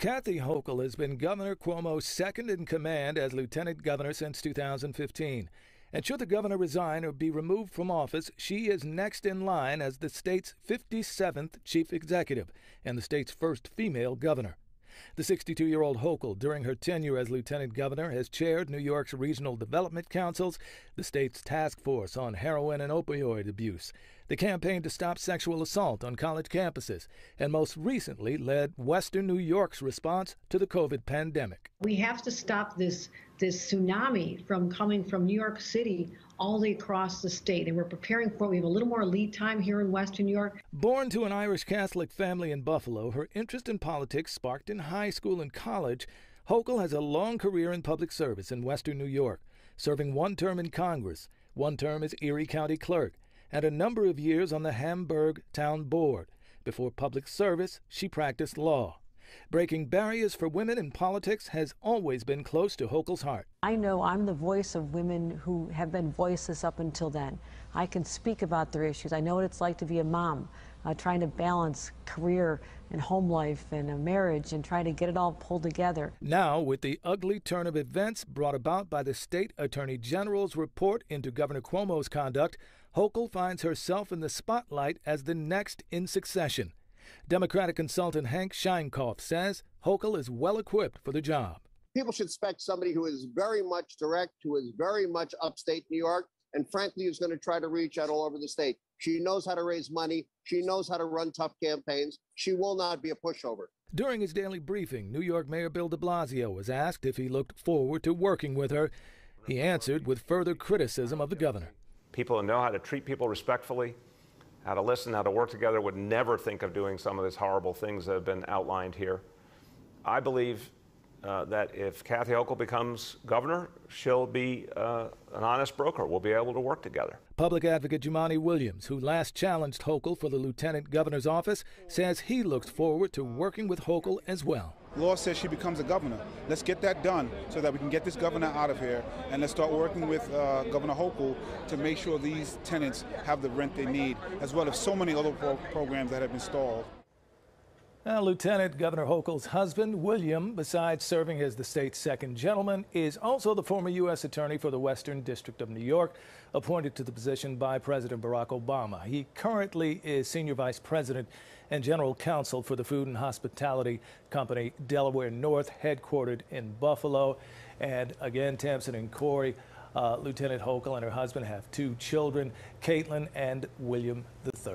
Kathy Hochul has been Governor Cuomo's second in command as lieutenant governor since 2015. And should the governor resign or be removed from office, she is next in line as the state's 57th chief executive and the state's first female governor. The 62 year old Hochul, during her tenure as lieutenant governor, has chaired New York's regional development councils, the state's task force on heroin and opioid abuse, the campaign to stop sexual assault on college campuses, and most recently led Western New York's response to the COVID pandemic. We have to stop this this tsunami from coming from New York City all the way across the state. And we're preparing for it. We have a little more lead time here in Western New York. Born to an Irish Catholic family in Buffalo, her interest in politics sparked in high school and college. Hochul has a long career in public service in Western New York, serving one term in Congress. One term as Erie County Clerk, and a number of years on the Hamburg town board. Before public service, she practiced law. Breaking barriers for women in politics has always been close to Hochul's heart. I know I'm the voice of women who have been voiceless up until then. I can speak about their issues. I know what it's like to be a mom, uh, trying to balance career and home life and a marriage and trying to get it all pulled together. Now, with the ugly turn of events brought about by the state attorney general's report into Governor Cuomo's conduct, Hochul finds herself in the spotlight as the next in succession. Democratic consultant Hank Scheinkoff says Hochul is well equipped for the job. People should expect somebody who is very much direct, who is very much upstate New York, and frankly is going to try to reach out all over the state. She knows how to raise money. She knows how to run tough campaigns. She will not be a pushover. During his daily briefing, New York Mayor Bill de Blasio was asked if he looked forward to working with her. He answered with further criticism of the governor. People know how to treat people respectfully, how to listen, how to work together, would never think of doing some of these horrible things that have been outlined here. I believe uh, that if Kathy Hochul becomes governor, she'll be uh, an honest broker. We'll be able to work together. Public advocate Jumani Williams, who last challenged Hochul for the lieutenant governor's office, says he looks forward to working with Hochul as well. Law says she becomes a governor. Let's get that done so that we can get this governor out of here and let's start working with uh, Governor Hochul to make sure these tenants have the rent they need, as well as so many other pro programs that have been stalled. Now, Lieutenant Governor Hochul's husband, William, besides serving as the state's second gentleman, is also the former U.S. Attorney for the Western District of New York, appointed to the position by President Barack Obama. He currently is Senior Vice President and General Counsel for the Food and Hospitality Company Delaware North, headquartered in Buffalo. And again, Tamson and Corey. Uh, Lieutenant Hochul and her husband have two children, Caitlin and William III.